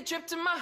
a trip to my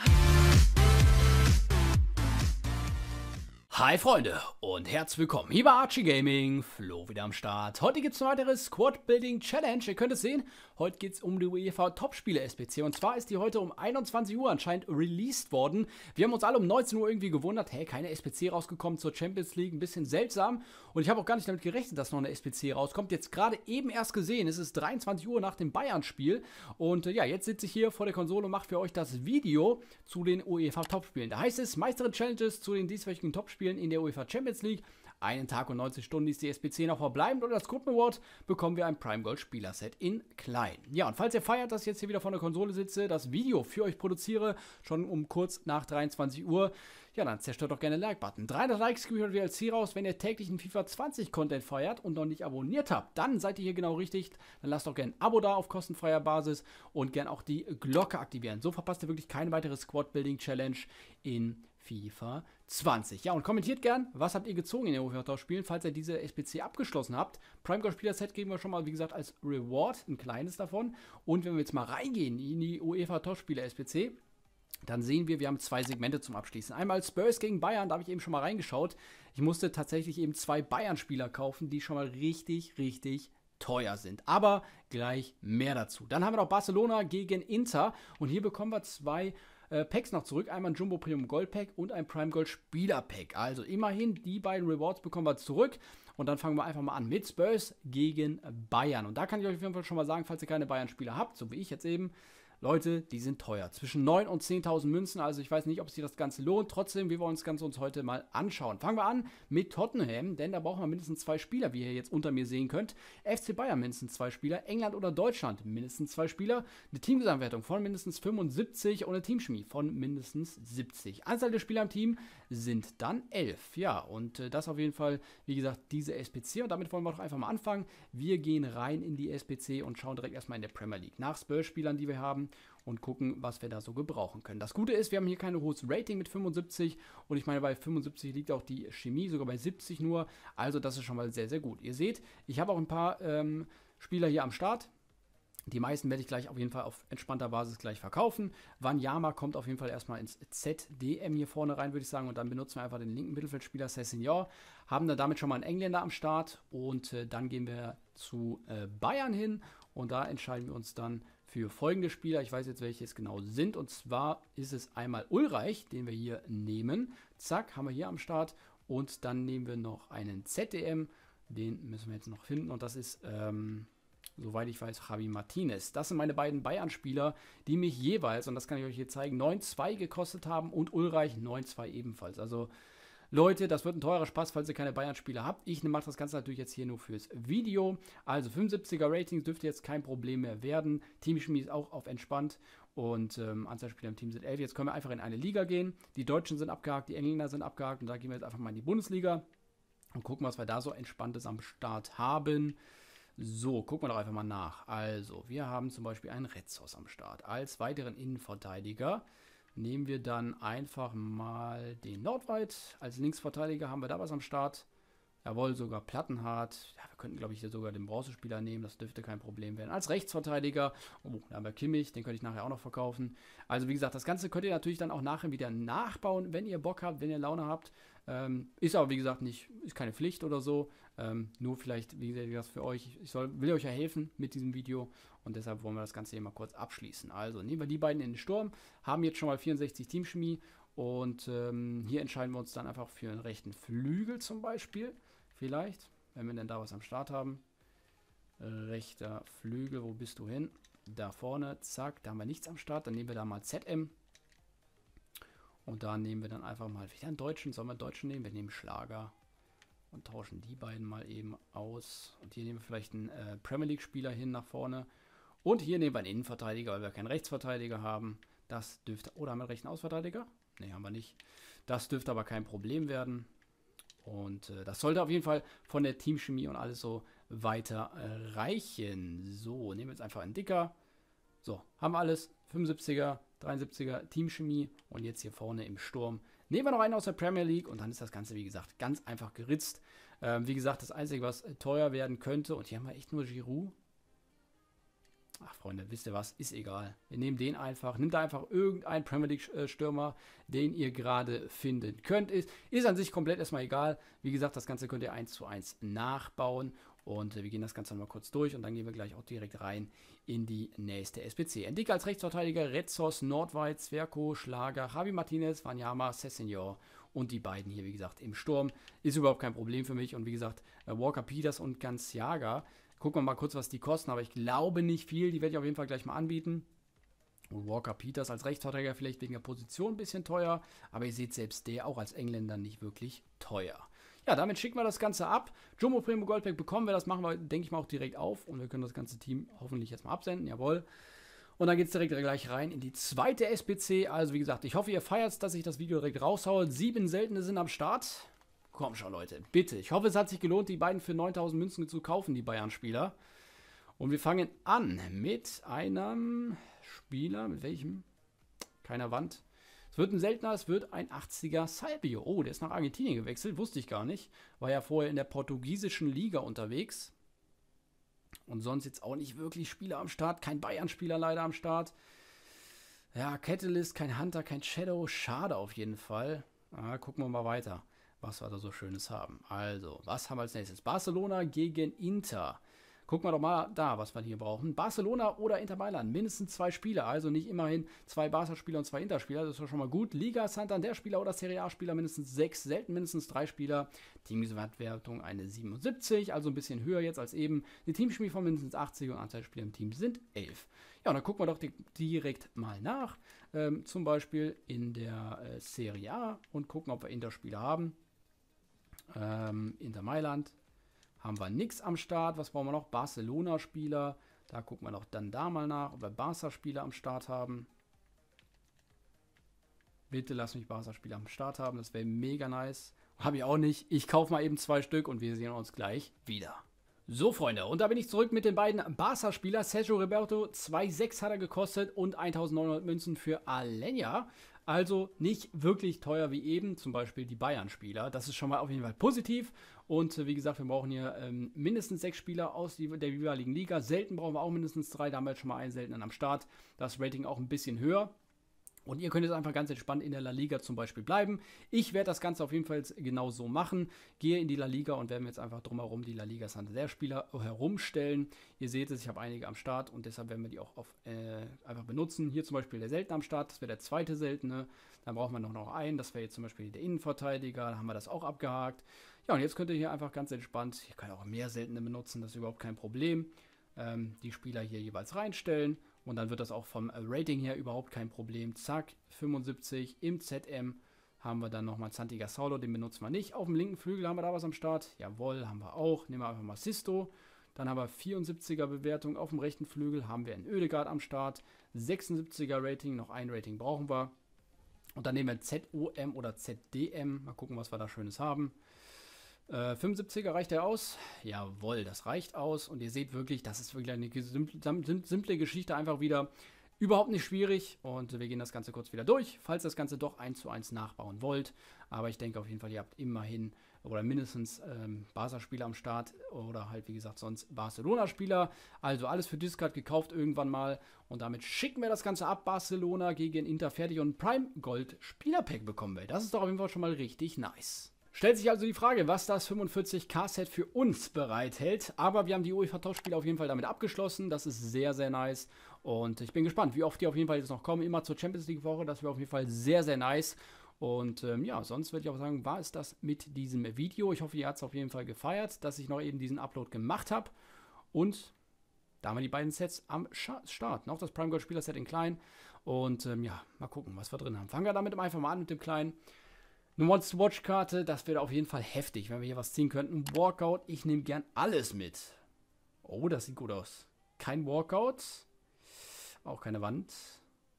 Hi Freunde und herzlich willkommen hier bei Archie Gaming, Flo wieder am Start. Heute gibt es eine weitere Squad Building Challenge, ihr könnt es sehen Heute geht es um die UEFA Topspiele SPC. Und zwar ist die heute um 21 Uhr anscheinend released worden. Wir haben uns alle um 19 Uhr irgendwie gewundert, hey, keine SPC rausgekommen zur Champions League. Ein bisschen seltsam. Und ich habe auch gar nicht damit gerechnet, dass noch eine SPC rauskommt. Jetzt gerade eben erst gesehen. Es ist 23 Uhr nach dem Bayern-Spiel. Und äh, ja, jetzt sitze ich hier vor der Konsole und mache für euch das Video zu den UEFA Topspielen. Da heißt es Meisterin Challenges zu den dieswöchigen Topspielen in der UEFA Champions League. Einen Tag und 90 Stunden ist die SPC noch verbleibend und das Gruppen Award bekommen wir ein Prime Gold Spielerset in klein. Ja, und falls ihr feiert, dass ich jetzt hier wieder vor der Konsole sitze, das Video für euch produziere, schon um kurz nach 23 Uhr, ja, dann zerstört doch gerne den Like-Button. 300 Likes gebe ich heute DLC raus, wenn ihr täglichen FIFA 20 Content feiert und noch nicht abonniert habt, dann seid ihr hier genau richtig. Dann lasst doch gerne ein Abo da auf kostenfreier Basis und gern auch die Glocke aktivieren. So verpasst ihr wirklich keine weitere Squad-Building-Challenge in FIFA 20. Ja, und kommentiert gern, was habt ihr gezogen in den UFJ-Spielen, falls ihr diese SPC abgeschlossen habt. Prime Gold Spieler Set geben wir schon mal, wie gesagt, als Reward, ein kleines davon. Und wenn wir jetzt mal reingehen in die UEFA Topspieler SPC, dann sehen wir, wir haben zwei Segmente zum Abschließen. Einmal Spurs gegen Bayern, da habe ich eben schon mal reingeschaut. Ich musste tatsächlich eben zwei Bayern-Spieler kaufen, die schon mal richtig, richtig teuer sind. Aber gleich mehr dazu. Dann haben wir noch Barcelona gegen Inter und hier bekommen wir zwei äh, Packs noch zurück. Einmal ein Jumbo Premium Gold Pack und ein Prime Gold Spieler Pack. Also immerhin die beiden Rewards bekommen wir zurück. Und dann fangen wir einfach mal an mit Spurs gegen Bayern. Und da kann ich euch auf jeden Fall schon mal sagen, falls ihr keine Bayern-Spieler habt, so wie ich jetzt eben, Leute, die sind teuer. Zwischen 9.000 und 10.000 Münzen, also ich weiß nicht, ob sich das Ganze lohnt. Trotzdem, wir wollen uns das Ganze uns heute mal anschauen. Fangen wir an mit Tottenham, denn da brauchen wir mindestens zwei Spieler, wie ihr jetzt unter mir sehen könnt. FC Bayern mindestens zwei Spieler, England oder Deutschland mindestens zwei Spieler, eine Teamgesamtwertung von mindestens 75 und eine Teamchemie von mindestens 70. Anzahl der Spieler im Team sind dann 11. Ja, und äh, das auf jeden Fall, wie gesagt, diese SPC. Und damit wollen wir doch einfach mal anfangen. Wir gehen rein in die SPC und schauen direkt erstmal in der Premier League nach Spurs-Spielern, die wir haben und gucken, was wir da so gebrauchen können. Das Gute ist, wir haben hier kein hohes Rating mit 75 und ich meine, bei 75 liegt auch die Chemie, sogar bei 70 nur. Also das ist schon mal sehr, sehr gut. Ihr seht, ich habe auch ein paar ähm, Spieler hier am Start. Die meisten werde ich gleich auf jeden Fall auf entspannter Basis gleich verkaufen. Wanyama kommt auf jeden Fall erstmal ins ZDM hier vorne rein, würde ich sagen. Und dann benutzen wir einfach den linken Mittelfeldspieler Sessignon. Haben dann damit schon mal einen Engländer am Start. Und äh, dann gehen wir zu äh, Bayern hin. Und da entscheiden wir uns dann für folgende Spieler. Ich weiß jetzt, welche es genau sind. Und zwar ist es einmal Ulreich, den wir hier nehmen. Zack, haben wir hier am Start. Und dann nehmen wir noch einen ZDM. Den müssen wir jetzt noch finden. Und das ist, ähm, soweit ich weiß, Javi Martinez. Das sind meine beiden Bayern-Spieler, die mich jeweils, und das kann ich euch hier zeigen, 9-2 gekostet haben und Ulreich 9-2 ebenfalls. Also Leute, das wird ein teurer Spaß, falls ihr keine Bayern-Spiele habt. Ich mache das Ganze natürlich jetzt hier nur fürs Video. Also 75er Ratings dürfte jetzt kein Problem mehr werden. Teamchemie ist auch auf entspannt und ähm, Anzahl Spieler im Team sind 11. Jetzt können wir einfach in eine Liga gehen. Die Deutschen sind abgehakt, die Engländer sind abgehakt und da gehen wir jetzt einfach mal in die Bundesliga und gucken, was wir da so entspanntes am Start haben. So, gucken wir doch einfach mal nach. Also, wir haben zum Beispiel einen Retzos am Start als weiteren Innenverteidiger nehmen wir dann einfach mal den Nordweit. Als Linksverteidiger haben wir da was am Start. Jawohl, sogar Plattenhardt. Ja, wir könnten, glaube ich, hier sogar den Bronzespieler nehmen. Das dürfte kein Problem werden. Als Rechtsverteidiger, oh, da haben wir Kimmich, den könnte ich nachher auch noch verkaufen. Also, wie gesagt, das Ganze könnt ihr natürlich dann auch nachher wieder nachbauen, wenn ihr Bock habt, wenn ihr Laune habt. Ähm, ist aber, wie gesagt, nicht, ist keine Pflicht oder so. Ähm, nur vielleicht, wie gesagt, das für euch. Ich soll, will euch ja helfen mit diesem Video und deshalb wollen wir das Ganze hier mal kurz abschließen. Also nehmen wir die beiden in den Sturm, haben jetzt schon mal 64 Teamchemie und ähm, hier entscheiden wir uns dann einfach für einen rechten Flügel zum Beispiel. Vielleicht, wenn wir denn da was am Start haben. Rechter Flügel, wo bist du hin? Da vorne, zack, da haben wir nichts am Start. Dann nehmen wir da mal ZM und da nehmen wir dann einfach mal wieder einen deutschen. Sollen wir einen deutschen nehmen? Wir nehmen Schlager und tauschen die beiden mal eben aus. Und hier nehmen wir vielleicht einen äh, Premier League-Spieler hin nach vorne. Und hier nehmen wir einen Innenverteidiger, weil wir keinen Rechtsverteidiger haben. Das dürfte. Oder oh, haben wir einen rechten Ausverteidiger? Ne, haben wir nicht. Das dürfte aber kein Problem werden. Und äh, das sollte auf jeden Fall von der Teamchemie und alles so weiter äh, reichen. So, nehmen wir jetzt einfach einen Dicker. So, haben wir alles. 75er, 73er Teamchemie und jetzt hier vorne im Sturm. Nehmen wir noch einen aus der Premier League und dann ist das Ganze, wie gesagt, ganz einfach geritzt. Ähm, wie gesagt, das Einzige, was äh, teuer werden könnte, und hier haben wir echt nur Giroud. Ach, Freunde, wisst ihr was? Ist egal. Wir nehmen den einfach. Nimmt einfach irgendeinen Premier League-Stürmer, äh, den ihr gerade finden könnt. Ist, ist an sich komplett erstmal egal. Wie gesagt, das Ganze könnt ihr 1 zu 1 nachbauen. Und äh, wir gehen das Ganze nochmal kurz durch und dann gehen wir gleich auch direkt rein in die nächste SPC. Entdecker als Rechtsverteidiger Retzos, Nordweit, Zwerko, Schlager, Javi Martinez, Wanyama, Sessenor und die beiden hier, wie gesagt, im Sturm. Ist überhaupt kein Problem für mich. Und wie gesagt, äh, Walker Peters und Ganzjager. Gucken wir mal kurz, was die kosten, aber ich glaube nicht viel. Die werde ich auf jeden Fall gleich mal anbieten. Und Walker Peters als Rechtsverteidiger vielleicht wegen der Position ein bisschen teuer, aber ihr seht selbst der auch als Engländer nicht wirklich teuer. Ja, damit schicken wir das Ganze ab. Jumbo Primo Goldberg bekommen wir, das machen wir, denke ich mal, auch direkt auf. Und wir können das ganze Team hoffentlich jetzt mal absenden, jawohl. Und dann geht es direkt gleich rein in die zweite SPC. Also wie gesagt, ich hoffe, ihr feiert es, dass ich das Video direkt raushaue. Sieben seltene sind am Start. Komm schon, Leute, bitte. Ich hoffe, es hat sich gelohnt, die beiden für 9000 Münzen zu kaufen, die Bayern-Spieler. Und wir fangen an mit einem Spieler, mit welchem? Keiner Wand. Es wird ein seltener, es wird ein 80er Salvio. Oh, der ist nach Argentinien gewechselt, wusste ich gar nicht. War ja vorher in der portugiesischen Liga unterwegs. Und sonst jetzt auch nicht wirklich Spieler am Start. Kein Bayern-Spieler leider am Start. Ja, Catalyst, kein Hunter, kein Shadow. Schade auf jeden Fall. Ah, gucken wir mal weiter, was wir da so Schönes haben. Also, was haben wir als nächstes? Barcelona gegen Inter. Gucken wir doch mal da, was wir hier brauchen. Barcelona oder Inter Mailand, mindestens zwei Spieler, also nicht immerhin zwei Barca-Spieler und zwei Interspieler, das ist ja schon mal gut. Liga Santander-Spieler oder Serie A-Spieler, mindestens sechs, selten mindestens drei Spieler. Teamwertung eine 77, also ein bisschen höher jetzt als eben. Die Teamchemie von mindestens 80 und Anzahl Spieler im Team sind 11. Ja, und dann gucken wir doch direkt mal nach, ähm, zum Beispiel in der äh, Serie A und gucken, ob wir Interspieler haben. Ähm, Inter Mailand haben wir nichts am Start. Was brauchen wir noch? Barcelona-Spieler. Da gucken wir noch dann da mal nach, ob wir Barca-Spieler am Start haben. Bitte lass mich Barca-Spieler am Start haben. Das wäre mega nice. Habe ich auch nicht. Ich kaufe mal eben zwei Stück und wir sehen uns gleich wieder. So, Freunde, und da bin ich zurück mit den beiden barca spielern Sergio Roberto, 2,6 hat er gekostet und 1900 Münzen für Alenia. Also nicht wirklich teuer wie eben, zum Beispiel die Bayern-Spieler. Das ist schon mal auf jeden Fall positiv. Und äh, wie gesagt, wir brauchen hier ähm, mindestens sechs Spieler aus der jeweiligen Liga. Selten brauchen wir auch mindestens drei, Damals schon mal einen seltenen am Start. Das Rating auch ein bisschen höher. Und ihr könnt jetzt einfach ganz entspannt in der La Liga zum Beispiel bleiben. Ich werde das Ganze auf jeden Fall genau so machen. Gehe in die La Liga und werde mir jetzt einfach drumherum die La Liga Santander-Spieler herumstellen. Ihr seht es, ich habe einige am Start und deshalb werden wir die auch auf, äh, einfach benutzen. Hier zum Beispiel der Seltene am Start, das wäre der zweite Seltene. Dann brauchen wir noch, noch einen, das wäre jetzt zum Beispiel der Innenverteidiger. Da haben wir das auch abgehakt. Ja, und jetzt könnt ihr hier einfach ganz entspannt, ihr könnt auch mehr Seltene benutzen, das ist überhaupt kein Problem, ähm, die Spieler hier jeweils reinstellen und dann wird das auch vom äh, Rating her überhaupt kein Problem. Zack, 75 im ZM haben wir dann nochmal Santiga Saulo, den benutzen wir nicht. Auf dem linken Flügel haben wir da was am Start. Jawohl, haben wir auch. Nehmen wir einfach mal Sisto. Dann haben wir 74er Bewertung auf dem rechten Flügel, haben wir einen Ödegard am Start. 76er Rating, noch ein Rating brauchen wir. Und dann nehmen wir ZOM oder ZDM. Mal gucken, was wir da Schönes haben. Äh, 75er reicht er aus? Jawohl, das reicht aus. Und ihr seht wirklich, das ist wirklich eine simple, simple Geschichte, einfach wieder überhaupt nicht schwierig. Und wir gehen das Ganze kurz wieder durch, falls das Ganze doch eins zu eins nachbauen wollt. Aber ich denke auf jeden Fall, ihr habt immerhin oder mindestens ähm, Barca-Spieler am Start oder halt wie gesagt sonst Barcelona-Spieler. Also alles für Discard gekauft irgendwann mal. Und damit schicken wir das Ganze ab. Barcelona gegen Inter fertig und Prime Gold Spielerpack bekommen wir. Das ist doch auf jeden Fall schon mal richtig nice. Stellt sich also die Frage, was das 45K-Set für uns bereithält. Aber wir haben die UEFA-Tauschspiele auf jeden Fall damit abgeschlossen. Das ist sehr, sehr nice. Und ich bin gespannt, wie oft die auf jeden Fall jetzt noch kommen. Immer zur Champions League-Woche. Das wäre auf jeden Fall sehr, sehr nice. Und ähm, ja, sonst würde ich auch sagen, war es das mit diesem Video. Ich hoffe, ihr habt es auf jeden Fall gefeiert, dass ich noch eben diesen Upload gemacht habe. Und da haben wir die beiden Sets am Start. Noch das Prime Gold Spieler Set in klein. Und ähm, ja, mal gucken, was wir drin haben. Fangen wir damit einfach mal an mit dem kleinen. Eine Once-Watch-Karte, das wäre auf jeden Fall heftig, wenn wir hier was ziehen könnten. Walkout, ich nehme gern alles mit. Oh, das sieht gut aus. Kein Walkout. Auch keine Wand.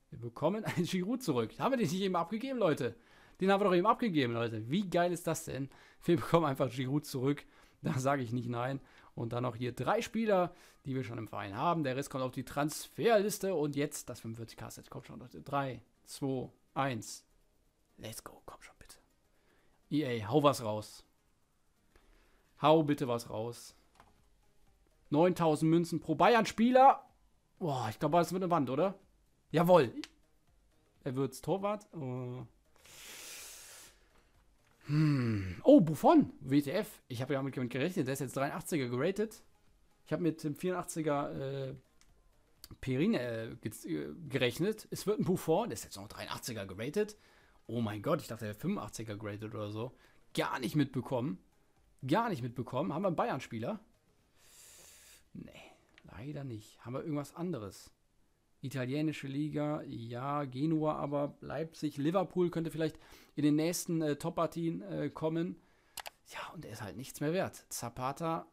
Wir bekommen einen Giroud zurück. Haben wir den nicht eben abgegeben, Leute? Den haben wir doch eben abgegeben, Leute. Wie geil ist das denn? Wir bekommen einfach Giroud zurück. Da sage ich nicht nein. Und dann noch hier drei Spieler, die wir schon im Verein haben. Der Rest kommt auf die Transferliste. Und jetzt das 45k-Set. Kommt schon, Leute. 3, 2, 1. Let's go. Komm schon. EA, hau was raus. Hau bitte was raus. 9000 Münzen pro Bayern-Spieler. Boah, ich glaube, das wird eine Wand, oder? Jawohl. Er wird's Torwart. Oh. Hm. Oh, Buffon. WTF. Ich habe ja mit jemandem gerechnet. Der ist jetzt 83er geratet. Ich habe mit dem 84er äh, Perine äh, äh, gerechnet. Es wird ein Buffon. Der ist jetzt noch 83er geratet oh mein Gott, ich dachte, der wäre 85er graded oder so. Gar nicht mitbekommen. Gar nicht mitbekommen. Haben wir einen Bayern-Spieler? Nee, leider nicht. Haben wir irgendwas anderes? Italienische Liga, ja, Genua, aber Leipzig, Liverpool könnte vielleicht in den nächsten äh, Top-Partien äh, kommen. Ja, und er ist halt nichts mehr wert. Zapata,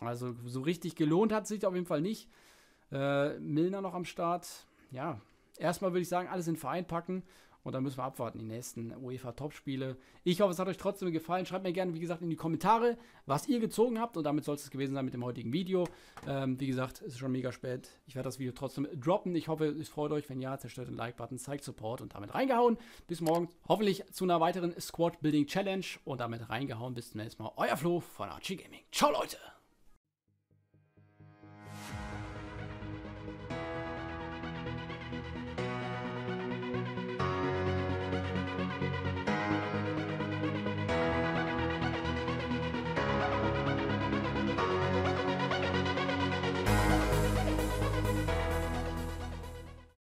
also so richtig gelohnt hat sich auf jeden Fall nicht. Äh, Milner noch am Start. Ja, erstmal würde ich sagen, alles in den Verein packen und dann müssen wir abwarten, die nächsten UEFA-Topspiele. Ich hoffe, es hat euch trotzdem gefallen. Schreibt mir gerne, wie gesagt, in die Kommentare, was ihr gezogen habt. Und damit soll es gewesen sein mit dem heutigen Video. Ähm, wie gesagt, es ist schon mega spät. Ich werde das Video trotzdem droppen. Ich hoffe, es freut euch. Wenn ja, zerstört den Like-Button, zeigt Support und damit reingehauen. Bis morgen. Hoffentlich zu einer weiteren Squad-Building-Challenge. Und damit reingehauen. Bis zum nächsten Mal. Euer Flo von Archie Gaming. Ciao, Leute!